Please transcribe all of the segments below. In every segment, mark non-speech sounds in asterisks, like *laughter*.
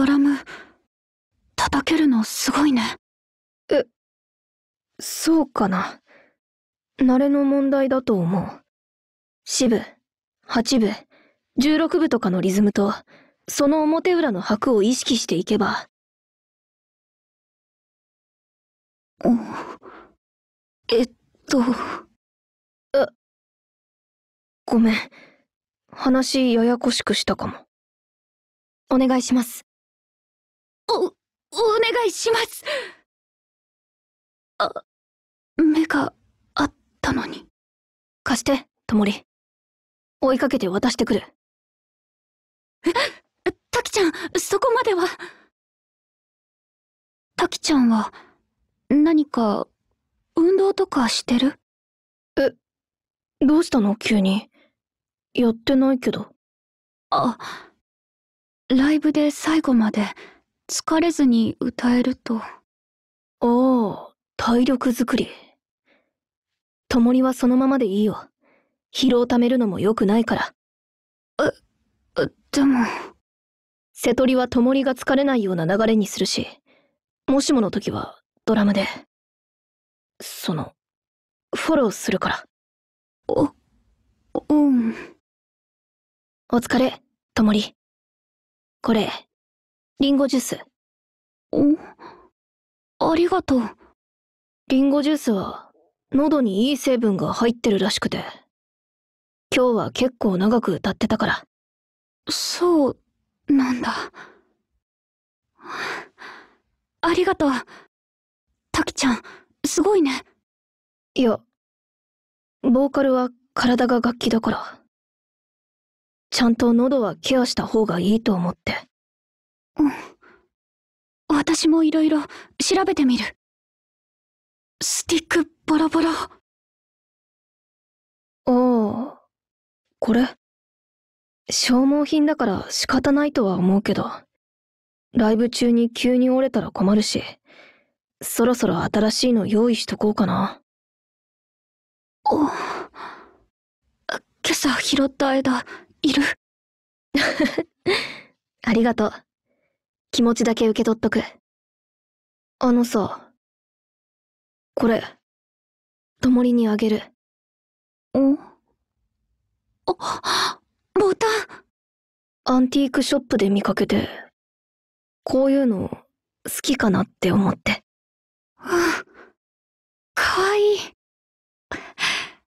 ドラム叩けるのすごいねえそうかな慣れの問題だと思う四部8部16部とかのリズムとその表裏の拍を意識していけばえっとあごめん話ややこしくしたかもお願いしますお、お願いします。あ、目があったのに。貸して、ともり。追いかけて渡してくる。え、たきちゃん、そこまでは。たきちゃんは、何か、運動とかしてるえ、どうしたの急に。やってないけど。あ、ライブで最後まで、疲れずに歌えると。ああ、体力づくり。ともりはそのままでいいよ。疲労ためるのも良くないから。え、でも。瀬戸りはともりが疲れないような流れにするし、もしもの時はドラムで。その、フォローするから。お、うん。お疲れ、ともり。これ、リンゴジュース。んありがとう。リンゴジュースは、喉にいい成分が入ってるらしくて。今日は結構長く歌ってたから。そう、なんだ。ありがとう。タキちゃん、すごいね。いや、ボーカルは体が楽器だから。ちゃんと喉はケアした方がいいと思って。うん。私もいろいろ調べてみる。スティックボロボロ。ああ、これ消耗品だから仕方ないとは思うけど、ライブ中に急に折れたら困るし、そろそろ新しいの用意しとこうかな。お今朝拾った枝、いる *laughs* ありがとう。気持ちだけ受け取っとく。あのさ、これ、ともりにあげる。んあ、ボタンアンティークショップで見かけて、こういうの好きかなって思って。うん。かわいい。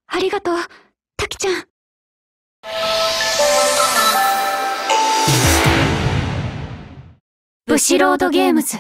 ありがとう、たきちゃん。シロードゲームズ